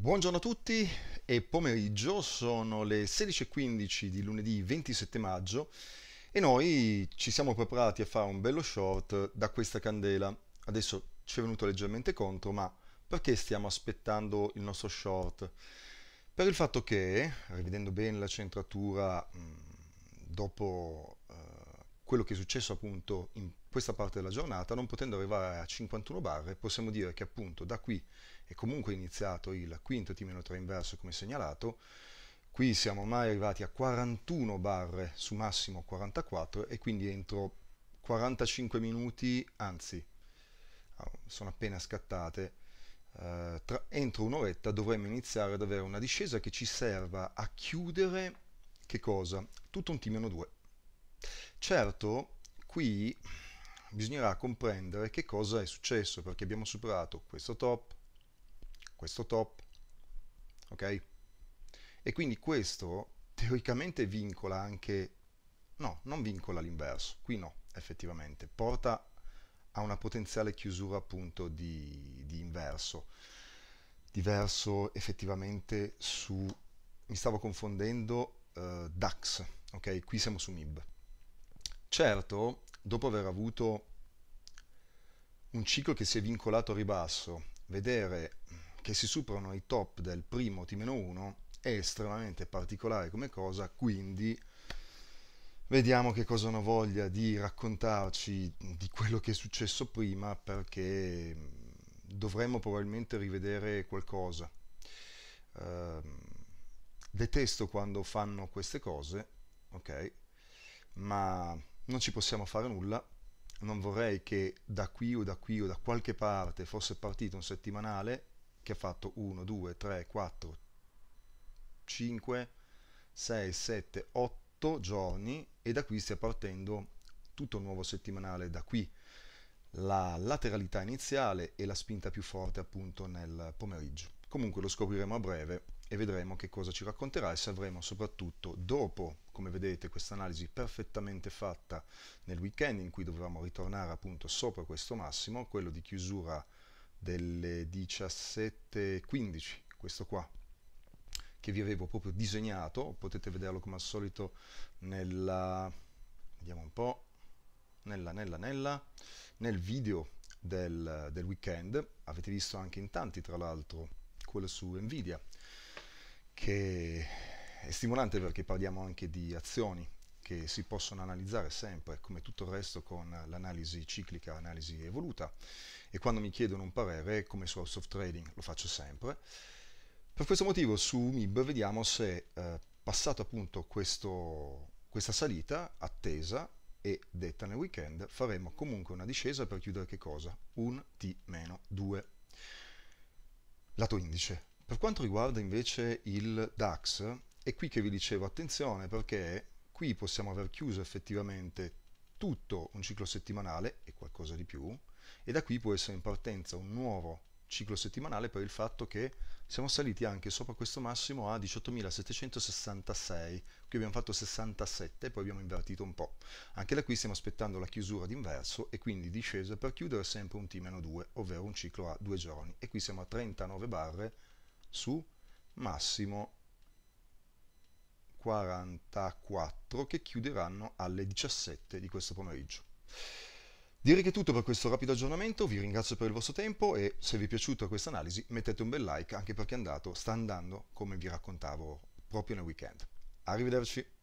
Buongiorno a tutti e pomeriggio, sono le 16.15 di lunedì 27 maggio e noi ci siamo preparati a fare un bello short da questa candela. Adesso ci è venuto leggermente contro, ma perché stiamo aspettando il nostro short? Per il fatto che, rivedendo bene la centratura, mm, dopo quello che è successo appunto in questa parte della giornata, non potendo arrivare a 51 barre, possiamo dire che appunto da qui è comunque iniziato il quinto T-3 inverso come segnalato, qui siamo ormai arrivati a 41 barre su massimo 44 e quindi entro 45 minuti, anzi ah, sono appena scattate, eh, tra, entro un'oretta dovremmo iniziare ad avere una discesa che ci serva a chiudere che cosa? Tutto un T-2. Certo, qui bisognerà comprendere che cosa è successo, perché abbiamo superato questo top, questo top, ok? E quindi questo teoricamente vincola anche, no, non vincola l'inverso, qui no, effettivamente, porta a una potenziale chiusura appunto di, di inverso, diverso effettivamente su, mi stavo confondendo, eh, DAX, ok? Qui siamo su MIB. Certo, dopo aver avuto un ciclo che si è vincolato a ribasso, vedere che si superano i top del primo T-1 è estremamente particolare come cosa, quindi vediamo che cosa hanno voglia di raccontarci di quello che è successo prima perché mm, dovremmo probabilmente rivedere qualcosa. Uh, detesto quando fanno queste cose, ok? Ma non ci possiamo fare nulla, non vorrei che da qui o da qui o da qualche parte fosse partito un settimanale che ha fatto 1, 2, 3, 4, 5, 6, 7, 8 giorni e da qui stia partendo tutto un nuovo settimanale da qui la lateralità iniziale e la spinta più forte appunto nel pomeriggio. Comunque lo scopriremo a breve e vedremo che cosa ci racconterà e sapremo soprattutto dopo, come vedete, questa analisi perfettamente fatta nel weekend in cui dovevamo ritornare appunto sopra questo massimo, quello di chiusura delle 17.15, questo qua, che vi avevo proprio disegnato, potete vederlo come al solito nella, vediamo un po', nella, nella, nella, nel video del, del weekend, avete visto anche in tanti tra l'altro quello su Nvidia, che è stimolante perché parliamo anche di azioni che si possono analizzare sempre, come tutto il resto con l'analisi ciclica, analisi evoluta, e quando mi chiedono un parere, come su House of Trading, lo faccio sempre. Per questo motivo su MIB vediamo se eh, passato appunto questo, questa salita attesa e detta nel weekend faremo comunque una discesa per chiudere che cosa? Un T-2 lato indice. Per quanto riguarda invece il DAX, è qui che vi dicevo attenzione perché qui possiamo aver chiuso effettivamente tutto un ciclo settimanale e qualcosa di più e da qui può essere in partenza un nuovo ciclo settimanale per il fatto che siamo saliti anche sopra questo massimo a 18.766, qui abbiamo fatto 67, poi abbiamo invertito un po'. Anche da qui stiamo aspettando la chiusura d'inverso e quindi discesa per chiudere sempre un T-2, ovvero un ciclo a due giorni. E qui siamo a 39 barre su massimo 44 che chiuderanno alle 17 di questo pomeriggio. Direi che è tutto per questo rapido aggiornamento, vi ringrazio per il vostro tempo e se vi è piaciuta questa analisi mettete un bel like anche perché è andato, sta andando come vi raccontavo proprio nel weekend. Arrivederci!